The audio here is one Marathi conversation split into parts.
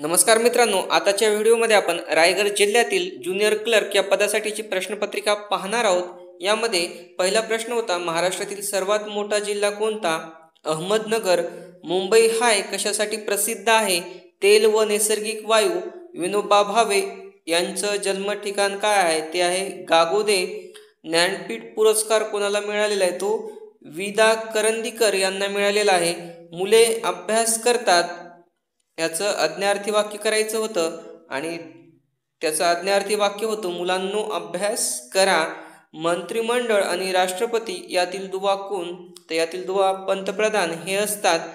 नमस्कार मित्रांनो आताच्या व्हिडिओमध्ये आपण रायगड जिल्ह्यातील ज्युनियर क्लर्क या पदासाठीची प्रश्नपत्रिका पाहणार आहोत यामध्ये पहिला प्रश्न होता महाराष्ट्रातील सर्वात मोठा जिल्हा कोणता अहमदनगर मुंबई हाय कशासाठी प्रसिद्ध आहे तेल व नैसर्गिक वायू विनोबा भावे यांचं जन्म ठिकाण काय आहे ते आहे गागोदे ज्ञानपीठ पुरस्कार कोणाला मिळालेला आहे तो विदा करंदीकर यांना मिळालेला आहे मुले अभ्यास करतात याचं अज्ञार्थी वाक्य करायचं होतं आणि त्याचं अज्ञार्थी वाक्य होतं मुलांनो अभ्यास करा मंत्रिमंडळ आणि राष्ट्रपती यातील दुवा कोण तर यातील दुवा पंतप्रधान हे असतात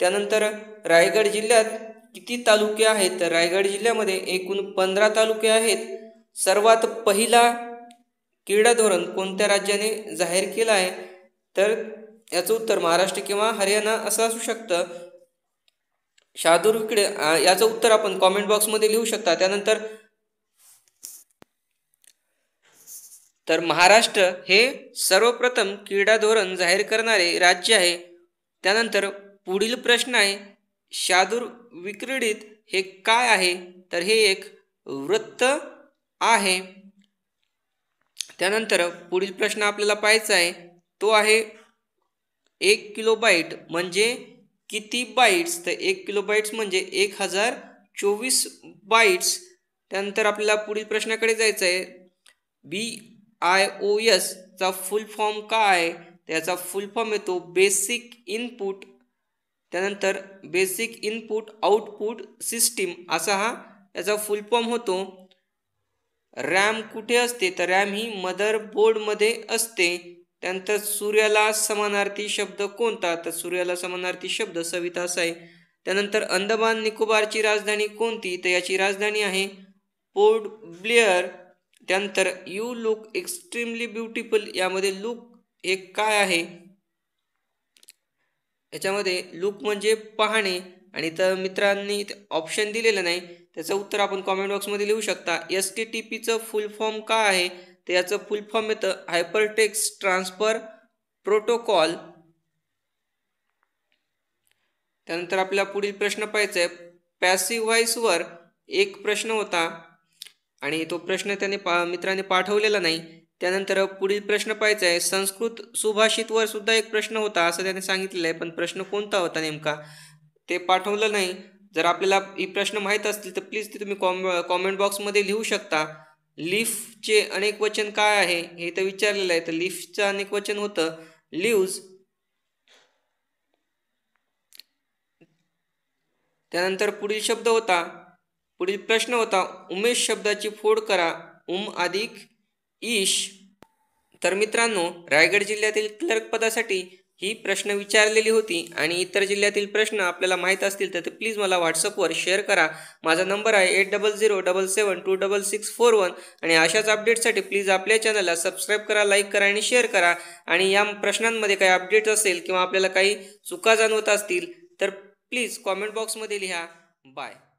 त्यानंतर रायगड जिल्ह्यात किती तालुके आहेत तर रायगड जिल्ह्यामध्ये एकूण पंधरा तालुके आहेत सर्वात पहिला क्रीडा धोरण कोणत्या राज्याने जाहीर केलं आहे तर याचं उत्तर महाराष्ट्र किंवा हरियाणा असं असू शकतं शहादूर विकडे याचं उत्तर आपण कॉमेंट बॉक्समध्ये लिहू शकता त्यानंतर तर महाराष्ट्र हे सर्वप्रथम क्रीडा धोरण जाहीर करणारे राज्य आहे त्यानंतर पुढील प्रश्न आहे शादूर विक्रीडित हे काय आहे तर हे एक वृत्त आहे त्यानंतर पुढील प्रश्न आपल्याला पाहायचा आहे तो आहे एक किलो बाईट म्हणजे किती बाईट्स तर एक किलो बाईट्स म्हणजे एक हजार चोवीस बाईट्स त्यानंतर आपल्याला पुढील प्रश्नाकडे जायचं आहे B I O एसचा full form काय आहे त्याचा फुल फॉर्म येतो बेसिक इनपुट त्यानंतर बेसिक इनपुट आउटपुट सिस्टीम असा हा त्याचा फुल फॉर्म होतो रॅम कुठे असते तर रॅम ही मदर बोर्डमध्ये असते त्यानंतर सूर्याला समानार्थी शब्द कोणता तर सूर्याला समानार्थी शब्द सविता असा आहे त्यानंतर अंदमान निकोबारची राजधानी कोणती तर याची राजधानी आहे पोर्ट ब्लेअर त्यानंतर यू लुक एक्स्ट्रीमली ब्युटिफुल यामध्ये लुक हे काय आहे याच्यामध्ये लुक म्हणजे पाहणे आणि तर मित्रांनी ऑप्शन दिलेलं नाही त्याचं उत्तर आपण कॉमेंट बॉक्समध्ये लिहू शकता एस टी टी पीचं फुल फॉर्म काय आहे तर याचं फुल फॉर्म येतं हायपरटेक्स ट्रान्सफर प्रोटोकॉल त्यानंतर आपल्याला पुढील प्रश्न पाहायचा आहे पॅसिव्ह व्हॉइसवर एक प्रश्न होता आणि तो प्रश्न त्याने पा मित्राने पाठवलेला नाही त्यानंतर पुढील प्रश्न पाहायचा आहे संस्कृत वर सुद्धा एक प्रश्न होता असं त्याने सांगितलेलं आहे पण प्रश्न कोणता होता नेमका ते पाठवलं नाही जर आपल्याला ही प्रश्न माहीत असतील तर प्लीज ते तुम्ही कॉम कॉमेंट बॉक्समध्ये लिहू शकता चे अनेक वचन काय आहे हे तर विचारलेलं आहे तर लिफचं अनेक वचन होतं लिव्ज त्यानंतर पुढील शब्द होता पुढील प्रश्न होता उमेश शब्दाची फोड करा उम अधिक ईश तर मित्रांनो रायगड जिल्ह्यातील क्लर्क पदासाठी ही प्रश्न विचारलेली होती आणि इतर जिल्ह्यातील प्रश्न आपल्याला माहीत असतील तर प्लीज मला व्हॉट्सअपवर शेअर करा माझा नंबर आहे eight double zero double seven two double six four one आणि अशाच अपडेटसाठी प्लीज आपल्या चॅनलला सबस्क्राईब करा लाईक करा आणि शेअर करा आणि या प्रश्नांमध्ये काही अपडेट्स असेल किंवा आपल्याला काही चुका जाणवत असतील तर प्लीज कॉमेंट बॉक्समध्ये लिहा बाय